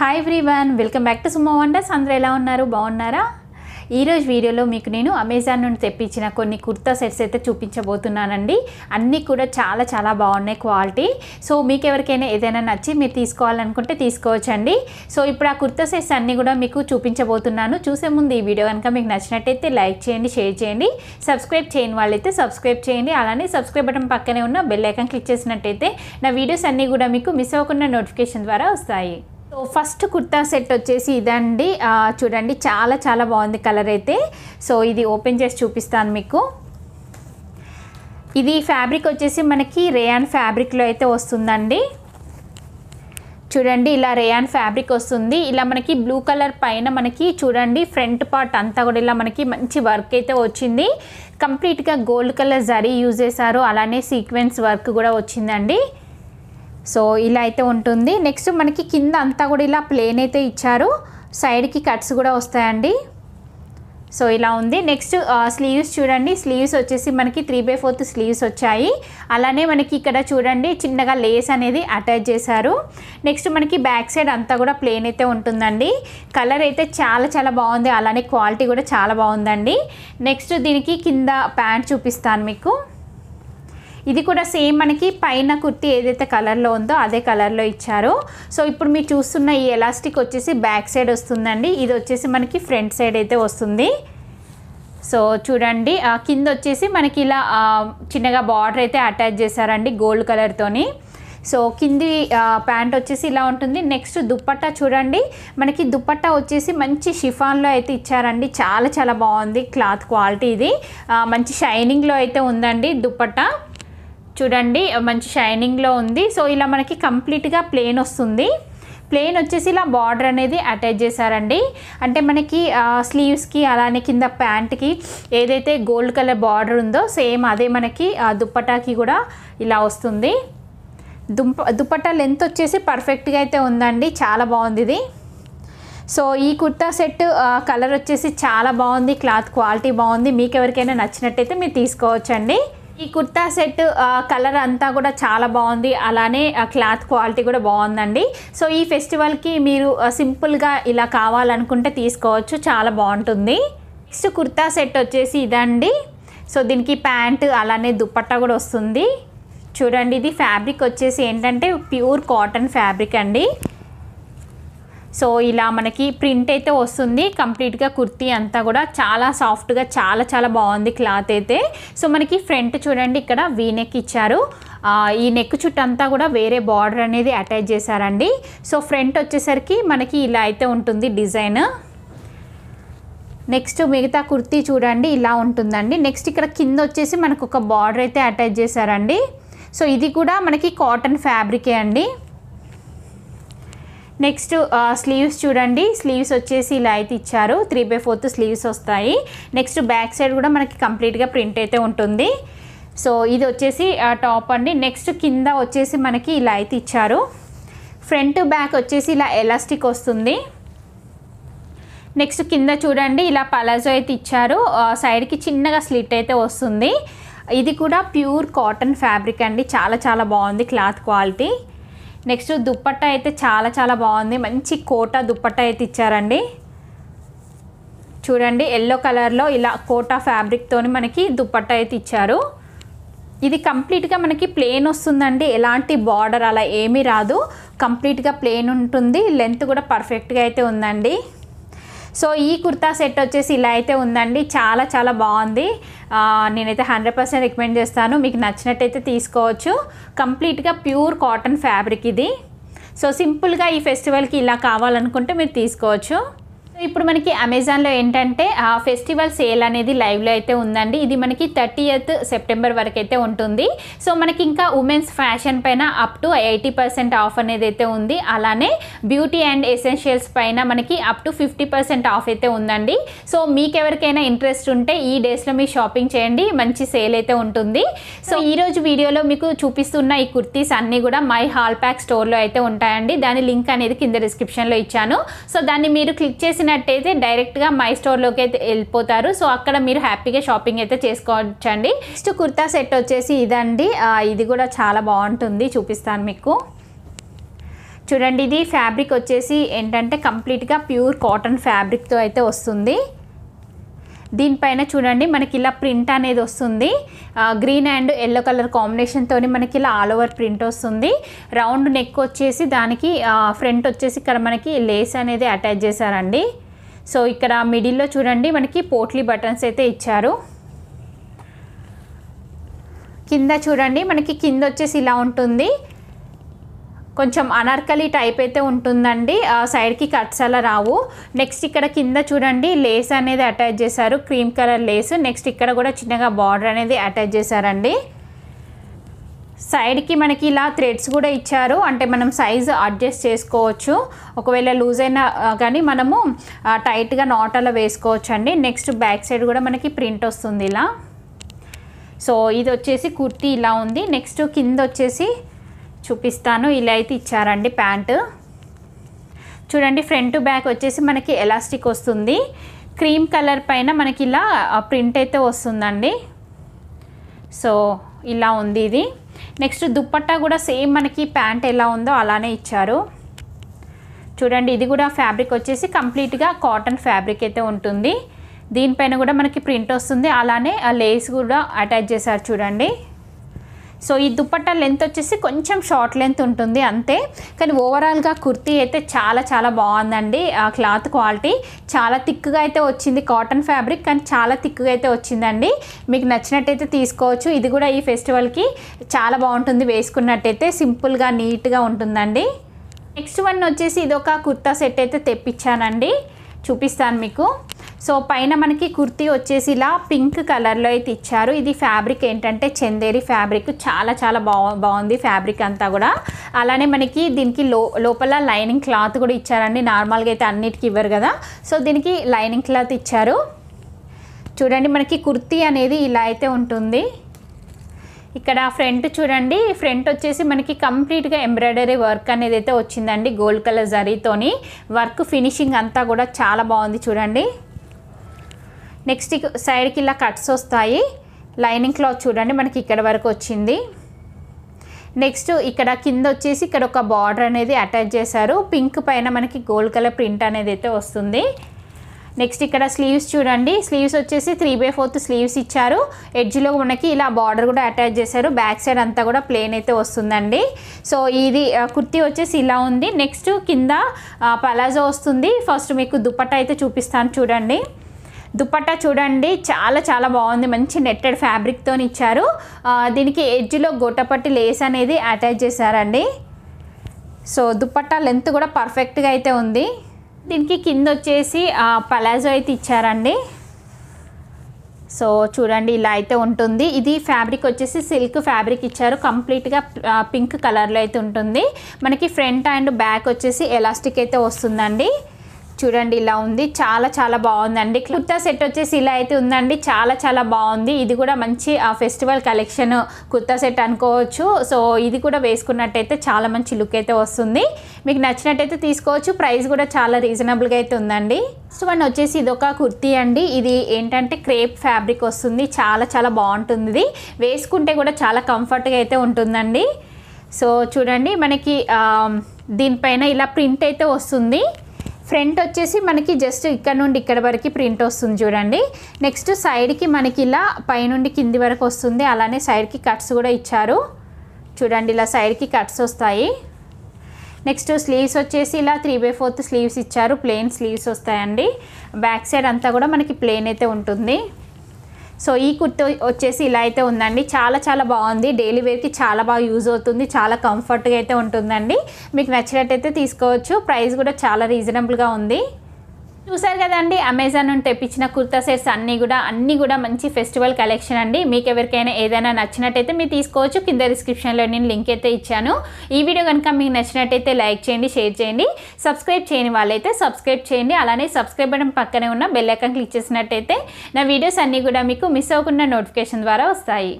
hi everyone welcome back to Sumo Wonders అందరూ ఎలా ఉన్నారు బాగున్నారా ఈరోజు వీడియోలో మీకు నేను అమెజాన్ నుండి తెప్పించిన కొన్ని కుర్తా సెట్స్ అయితే చూపించబోతున్నానండి అన్నీ కూడా చాలా చాలా బాగున్నాయి క్వాలిటీ సో మీకు ఎవరికైనా ఏదైనా నచ్చి మీరు తీసుకోవాలనుకుంటే తీసుకోవచ్చండి సో ఇప్పుడు ఆ కుర్తా సెట్స్ అన్నీ కూడా మీకు చూపించబోతున్నాను చూసే ముందు ఈ వీడియో కనుక మీకు నచ్చినట్టయితే లైక్ చేయండి షేర్ చేయండి సబ్స్క్రైబ్ చేయని వాళ్ళైతే సబ్స్క్రైబ్ చేయండి అలానే సబ్స్క్రైబ్ బటన్ పక్కనే ఉన్న బెల్ క్లిక్ చేసినట్టయితే నా వీడియోస్ అన్నీ కూడా మీకు మిస్ అవ్వకుండా నోటిఫికేషన్ ద్వారా వస్తాయి సో ఫస్ట్ కుర్తా సెట్ వచ్చేసి ఇదండి చూడండి చాలా చాలా బాగుంది కలర్ అయితే సో ఇది ఓపెన్ చేసి చూపిస్తాను మీకు ఇది ఫ్యాబ్రిక్ వచ్చేసి మనకి రేయాన్ ఫ్యాబ్రిక్లో అయితే వస్తుందండి చూడండి ఇలా రేయాన్ ఫ్యాబ్రిక్ వస్తుంది ఇలా మనకి బ్లూ కలర్ పైన మనకి చూడండి ఫ్రంట్ పార్ట్ అంతా కూడా ఇలా మనకి మంచి వర్క్ అయితే వచ్చింది కంప్లీట్గా గోల్డ్ కలర్ జరీ యూజ్ చేశారు అలానే సీక్వెన్స్ వర్క్ కూడా వచ్చిందండి సో ఇలా అయితే ఉంటుంది నెక్స్ట్ మనకి కింద అంతా కూడా ఇలా ప్లేన్ అయితే ఇచ్చారు సైడ్కి కట్స్ కూడా వస్తాయండి సో ఇలా ఉంది నెక్స్ట్ స్లీవ్స్ చూడండి స్లీవ్స్ వచ్చేసి మనకి త్రీ బై ఫోర్త్ స్లీవ్స్ వచ్చాయి అలానే మనకి ఇక్కడ చూడండి చిన్నగా లేస్ అనేది అటాచ్ చేశారు నెక్స్ట్ మనకి బ్యాక్ సైడ్ అంతా కూడా ప్లేన్ అయితే ఉంటుందండి కలర్ అయితే చాలా చాలా బాగుంది అలానే క్వాలిటీ కూడా చాలా బాగుందండి నెక్స్ట్ దీనికి కింద ప్యాంట్ చూపిస్తాను మీకు ఇది కూడా సేమ్ మనకి పైన కుర్తి ఏదైతే కలర్లో ఉందో అదే కలర్లో ఇచ్చారు సో ఇప్పుడు మీరు చూస్తున్న ఈ ఎలాస్టిక్ వచ్చేసి బ్యాక్ సైడ్ వస్తుందండి ఇది వచ్చేసి మనకి ఫ్రంట్ సైడ్ అయితే వస్తుంది సో చూడండి కింద వచ్చేసి మనకి ఇలా చిన్నగా బార్డర్ అయితే అటాచ్ చేశారండి గోల్డ్ కలర్తోని సో కింది ప్యాంట్ వచ్చేసి ఇలా ఉంటుంది నెక్స్ట్ దుప్పట్టా చూడండి మనకి దుప్పట్టా వచ్చేసి మంచి షిఫాన్లో అయితే ఇచ్చారండి చాలా చాలా బాగుంది క్లాత్ క్వాలిటీ ఇది మంచి షైనింగ్లో అయితే ఉందండి దుప్పట్టా చూడండి మంచి షైనింగ్లో ఉంది సో ఇలా మనకి కంప్లీట్గా ప్లేన్ వస్తుంది ప్లెయిన్ వచ్చేసి ఇలా బార్డర్ అనేది అటాచ్ చేశారండి అంటే మనకి స్లీవ్స్కి అలానే కింద ప్యాంట్కి ఏదైతే గోల్డ్ కలర్ బార్డర్ ఉందో సేమ్ అదే మనకి దుప్పటాకి కూడా ఇలా వస్తుంది దుంప దుప్పటా లెంత్ వచ్చేసి పర్ఫెక్ట్గా అయితే ఉందండి చాలా బాగుంది ఇది సో ఈ కుర్తా సెట్ కలర్ వచ్చేసి చాలా బాగుంది క్లాత్ క్వాలిటీ బాగుంది మీకు ఎవరికైనా నచ్చినట్టయితే మీరు తీసుకోవచ్చండి ఈ కుర్తా సెట్ కలర్ అంతా కూడా చాలా బాగుంది అలానే క్లాత్ క్వాలిటీ కూడా బాగుందండి సో ఈ ఫెస్టివల్కి మీరు సింపుల్గా ఇలా కావాలనుకుంటే తీసుకోవచ్చు చాలా బాగుంటుంది నెక్స్ట్ కుర్తా సెట్ వచ్చేసి ఇదండి సో దీనికి ప్యాంటు అలానే దుప్పట్ట కూడా వస్తుంది చూడండి ఇది ఫ్యాబ్రిక్ వచ్చేసి ఏంటంటే ప్యూర్ కాటన్ ఫ్యాబ్రిక్ అండి సో ఇలా మనకి ప్రింట్ అయితే వస్తుంది కంప్లీట్గా కుర్తీ అంతా కూడా చాలా సాఫ్ట్గా చాలా చాలా బాగుంది క్లాత్ అయితే సో మనకి ఫ్రంట్ చూడండి ఇక్కడ వీ నెక్ ఇచ్చారు ఈ నెక్ చుట్టంతా కూడా వేరే బార్డర్ అనేది అటాచ్ చేశారండి సో ఫ్రంట్ వచ్చేసరికి మనకి ఇలా అయితే ఉంటుంది డిజైన్ నెక్స్ట్ మిగతా కుర్తీ చూడండి ఇలా ఉంటుందండి నెక్స్ట్ ఇక్కడ కింద వచ్చేసి మనకు ఒక బార్డర్ అయితే అటాచ్ చేశారండి సో ఇది కూడా మనకి కాటన్ ఫ్యాబ్రికే అండి నెక్స్ట్ స్లీవ్స్ చూడండి స్లీవ్స్ వచ్చేసి ఇలా అయితే ఇచ్చారు త్రీ బై ఫోర్త్ స్లీవ్స్ వస్తాయి నెక్స్ట్ బ్యాక్ సైడ్ కూడా మనకి కంప్లీట్గా ప్రింట్ అయితే ఉంటుంది సో ఇది వచ్చేసి టాప్ అండి నెక్స్ట్ కింద వచ్చేసి మనకి ఇలా అయితే ఇచ్చారు ఫ్రంట్ బ్యాక్ వచ్చేసి ఇలా ఎలాస్టిక్ వస్తుంది నెక్స్ట్ కింద చూడండి ఇలా పలాజో అయితే ఇచ్చారు సైడ్కి చిన్నగా స్లిట్ అయితే వస్తుంది ఇది కూడా ప్యూర్ కాటన్ ఫ్యాబ్రిక్ అండి చాలా చాలా బాగుంది క్లాత్ క్వాలిటీ నెక్స్ట్ దుప్పట్ట అయితే చాలా చాలా బాగుంది మంచి కోటా దుప్పట్ట అయితే ఇచ్చారండి చూడండి ఎల్లో కలర్లో ఇలా కోటా ఫ్యాబ్రిక్తో మనకి దుప్పట్ట అయితే ఇచ్చారు ఇది కంప్లీట్గా మనకి ప్లేన్ వస్తుందండి ఎలాంటి బార్డర్ అలా ఏమీ రాదు కంప్లీట్గా ప్లేన్ ఉంటుంది లెంత్ కూడా పర్ఫెక్ట్గా అయితే ఉందండి సో ఈ కుర్తా సెట్ వచ్చేసి ఇలా అయితే ఉందండి చాలా చాలా బాగుంది నేనైతే హండ్రెడ్ పర్సెంట్ రికమెండ్ చేస్తాను మీకు నచ్చినట్టయితే తీసుకోవచ్చు కంప్లీట్గా ప్యూర్ కాటన్ ఫ్యాబ్రిక్ ఇది సో సింపుల్గా ఈ ఫెస్టివల్కి ఇలా కావాలనుకుంటే మీరు తీసుకోవచ్చు ఇప్పుడు మనకి అమెజాన్లో ఏంటంటే ఆ ఫెస్టివల్ సేల్ అనేది లైవ్లో అయితే ఉందండి ఇది మనకి థర్టీయత్ సెప్టెంబర్ వరకు అయితే ఉంటుంది సో మనకి ఇంకా ఉమెన్స్ ఫ్యాషన్ పైన up to eighty percent off అనేది అయితే ఉంది అలానే బ్యూటీ అండ్ ఎసెన్షియల్స్ పైన మనకి up to fifty percent off అయితే ఉందండి సో మీకు ఎవరికైనా ఇంట్రెస్ట్ ఉంటే ఈ డేస్లో మీరు షాపింగ్ చేయండి మంచి సేల్ అయితే ఉంటుంది సో ఈరోజు వీడియోలో మీకు చూపిస్తున్న ఈ కుర్తీస్ అన్నీ కూడా మై హాల్ ప్యాక్ స్టోర్లో అయితే ఉంటాయండి దాని లింక్ అనేది కింద డిస్క్రిప్షన్లో ఇచ్చాను సో దాన్ని మీరు క్లిక్ చేసిన నచ్చినట్టయితే డైరెక్ట్గా మై స్టోర్లోకి అయితే వెళ్ళిపోతారు సో అక్కడ మీరు హ్యాపీగా షాపింగ్ అయితే చేసుకోవచ్చండి నెక్స్ట్ కుర్తా సెట్ వచ్చేసి ఇదండి ఇది కూడా చాలా బాగుంటుంది చూపిస్తాను మీకు చూడండి ఇది ఫ్యాబ్రిక్ వచ్చేసి ఏంటంటే కంప్లీట్గా ప్యూర్ కాటన్ ఫ్యాబ్రిక్తో అయితే వస్తుంది దీనిపైన చూడండి మనకి ఇలా ప్రింట్ అనేది వస్తుంది గ్రీన్ అండ్ ఎల్లో కలర్ కాంబినేషన్తో మనకి ఇలా ఆల్ ఓవర్ ప్రింట్ వస్తుంది రౌండ్ నెక్ వచ్చేసి దానికి ఫ్రంట్ వచ్చేసి ఇక్కడ మనకి లేస్ అనేది అటాచ్ చేశారండి సో ఇక్కడ మిడిల్లో చూడండి మనకి పోట్లీ బటన్స్ అయితే ఇచ్చారు కింద చూడండి మనకి కింద వచ్చేసి ఇలా ఉంటుంది కొంచెం అనార్కలి టైప్ అయితే ఉంటుందండి సైడ్కి కట్స్ అలా రావు నెక్స్ట్ ఇక్కడ కింద చూడండి లేస్ అనేది అటాచ్ చేశారు క్రీమ్ కలర్ లేస్ నెక్స్ట్ ఇక్కడ కూడా చిన్నగా బార్డర్ అనేది అటాచ్ చేశారండి సైడ్కి మనకి ఇలా థ్రెడ్స్ కూడా ఇచ్చారు అంటే మనం సైజు అడ్జస్ట్ చేసుకోవచ్చు ఒకవేళ లూజ్ అయినా కానీ మనము టైట్గా నాట్ అలా వేసుకోవచ్చు అండి నెక్స్ట్ బ్యాక్ సైడ్ కూడా మనకి ప్రింట్ వస్తుంది ఇలా సో ఇది వచ్చేసి కుర్తీ ఇలా ఉంది నెక్స్ట్ కింద వచ్చేసి చూపిస్తాను ఇలా అయితే ఇచ్చారండి ప్యాంటు చూడండి ఫ్రంట్ బ్యాక్ వచ్చేసి మనకి ఎలాస్టిక్ వస్తుంది క్రీమ్ కలర్ పైన మనకి ఇలా ప్రింట్ అయితే వస్తుందండి సో ఇలా ఉంది ఇది నెక్స్ట్ దుప్పట్టా కూడా సేమ్ మనకి ప్యాంట్ ఎలా ఉందో అలానే ఇచ్చారు చూడండి ఇది కూడా ఫ్యాబ్రిక్ వచ్చేసి కంప్లీట్గా కాటన్ ఫ్యాబ్రిక్ అయితే ఉంటుంది దీనిపైన కూడా మనకి ప్రింట్ వస్తుంది అలానే ఆ లేస్ కూడా అటాచ్ చేశారు చూడండి సో ఈ దుప్పట్ట లెంత్ వచ్చేసి కొంచెం షార్ట్ లెంత్ ఉంటుంది అంతే కానీ ఓవరాల్గా కుర్తీ అయితే చాలా చాలా బాగుందండి ఆ క్లాత్ క్వాలిటీ చాలా థిక్గా అయితే వచ్చింది కాటన్ ఫ్యాబ్రిక్ కానీ చాలా థిక్గా అయితే వచ్చిందండి మీకు నచ్చినట్టయితే తీసుకోవచ్చు ఇది కూడా ఈ ఫెస్టివల్కి చాలా బాగుంటుంది వేసుకున్నట్టయితే సింపుల్గా నీట్గా ఉంటుందండి నెక్స్ట్ వన్ వచ్చేసి ఇదొక కుర్తా సెట్ అయితే తెప్పించానండి చూపిస్తాను మీకు సో పైన మనకి కుర్తి వచ్చేసి ఇలా పింక్ కలర్లో అయితే ఇచ్చారు ఇది ఫ్యాబ్రిక్ ఏంటంటే చందేరి ఫ్యాబ్రిక్ చాలా చాలా బాగుంది ఫ్యాబ్రిక్ అంతా కూడా అలానే మనకి దీనికి లో లోపల లైనింగ్ క్లాత్ కూడా ఇచ్చారండి నార్మల్గా అయితే అన్నిటికీ ఇవ్వరు కదా సో దీనికి లైనింగ్ క్లాత్ ఇచ్చారు చూడండి మనకి కుర్తి అనేది ఇలా అయితే ఉంటుంది ఇక్కడ ఫ్రంట్ చూడండి ఫ్రంట్ వచ్చేసి మనకి కంప్లీట్గా ఎంబ్రాయిడరీ వర్క్ అనేది అయితే వచ్చిందండి గోల్డ్ కలర్ జరీతోని వర్క్ ఫినిషింగ్ అంతా కూడా చాలా బాగుంది చూడండి నెక్స్ట్ సైడ్కి ఇలా కట్స్ వస్తాయి లైనింగ్ క్లాత్ చూడండి మనకి ఇక్కడ వరకు వచ్చింది నెక్స్ట్ ఇక్కడ కింద వచ్చేసి ఇక్కడ ఒక బార్డర్ అనేది అటాచ్ చేశారు పింక్ పైన మనకి గోల్డ్ కలర్ ప్రింట్ అనేది అయితే వస్తుంది నెక్స్ట్ ఇక్కడ స్లీవ్స్ చూడండి స్లీవ్స్ వచ్చేసి త్రీ బై ఫోర్త్ స్లీవ్స్ ఇచ్చారు ఎడ్జ్లో మనకి ఇలా బార్డర్ కూడా అటాచ్ చేశారు బ్యాక్ సైడ్ అంతా కూడా ప్లేన్ అయితే వస్తుందండి సో ఇది కుర్తీ వచ్చేసి ఇలా ఉంది నెక్స్ట్ కింద పలాజో వస్తుంది ఫస్ట్ మీకు దుపట్టా అయితే చూపిస్తాను చూడండి దుపట్టా చూడండి చాలా చాలా బాగుంది మంచి నెట్టెడ్ ఫ్యాబ్రిక్తో ఇచ్చారు దీనికి ఎడ్జ్లో గొట్టపట్టి లేస్ అనేది అటాచ్ చేశారండి సో దుపట్టా లెంత్ కూడా పర్ఫెక్ట్గా అయితే ఉంది దీనికి కింద వచ్చేసి పలాజో అయితే ఇచ్చారండి సో చూడండి ఇలా అయితే ఉంటుంది ఇది ఫ్యాబ్రిక్ వచ్చేసి సిల్క్ ఫ్యాబ్రిక్ ఇచ్చారు కంప్లీట్గా పింక్ కలర్లో అయితే ఉంటుంది మనకి ఫ్రంట్ అండ్ బ్యాక్ వచ్చేసి ఎలాస్టిక్ అయితే వస్తుందండి చూడండి ఇలా ఉంది చాలా చాలా బాగుందండి కుర్తా సెట్ వచ్చేసి ఇలా అయితే ఉందండి చాలా చాలా బాగుంది ఇది కూడా మంచి ఫెస్టివల్ కలెక్షన్ కుర్తా సెట్ అనుకోవచ్చు సో ఇది కూడా వేసుకున్నట్టయితే చాలా మంచి లుక్ అయితే వస్తుంది మీకు నచ్చినట్టయితే తీసుకోవచ్చు ప్రైస్ కూడా చాలా రీజనబుల్గా అయితే ఉందండి నెక్స్ట్ వన్ వచ్చేసి ఇది ఒక కుర్తీ అండి ఇది ఏంటంటే క్రేప్ ఫ్యాబ్రిక్ వస్తుంది చాలా చాలా బాగుంటుంది ఇది వేసుకుంటే కూడా చాలా కంఫర్ట్గా అయితే ఉంటుందండి సో చూడండి మనకి దీనిపైన ఇలా ప్రింట్ అయితే వస్తుంది ఫ్రంట్ వచ్చేసి మనకి జస్ట్ ఇక్కడ నుండి ఇక్కడ వరకు ప్రింట్ వస్తుంది చూడండి నెక్స్ట్ సైడ్కి మనకి ఇలా పైనుండి కింది వరకు వస్తుంది అలానే సైడ్కి కట్స్ కూడా ఇచ్చారు చూడండి ఇలా సైడ్కి కట్స్ వస్తాయి నెక్స్ట్ స్లీవ్స్ వచ్చేసి ఇలా త్రీ బై ఫోర్త్ స్లీవ్స్ ఇచ్చారు ప్లెయిన్ స్లీవ్స్ వస్తాయండి బ్యాక్ సైడ్ అంతా కూడా మనకి ప్లెయిన్ అయితే ఉంటుంది సో ఈ కుర్తి వచ్చేసి ఇలా అయితే ఉందండి చాలా చాలా బాగుంది డైలీ వేర్కి చాలా బాగా యూజ్ అవుతుంది చాలా కంఫర్ట్గా అయితే ఉంటుందండి మీకు నచ్చినట్టయితే తీసుకోవచ్చు ప్రైస్ కూడా చాలా రీజనబుల్గా ఉంది చూసారు కదండి అమెజాన్ నుండి తెప్పించిన కుర్తా సెట్స్ అన్నీ కూడా అన్నీ కూడా మంచి ఫెస్టివల్ కలెక్షన్ అండి మీకు ఎవరికైనా ఏదైనా నచ్చినట్టయితే మీరు తీసుకోవచ్చు కింద డిస్క్రిప్షన్లో నేను లింక్ అయితే ఇచ్చాను ఈ వీడియో కనుక మీకు నచ్చినట్టయితే లైక్ చేయండి షేర్ చేయండి సబ్స్క్రైబ్ చేయని వాళ్ళైతే సబ్స్క్రైబ్ చేయండి అలానే సబ్స్క్రైబ్ బటన్ పక్కనే ఉన్న బెల్లైకన్ క్లిక్ చేసినట్టయితే నా వీడియోస్ అన్నీ కూడా మీకు మిస్ అవ్వకుండా నోటిఫికేషన్ ద్వారా వస్తాయి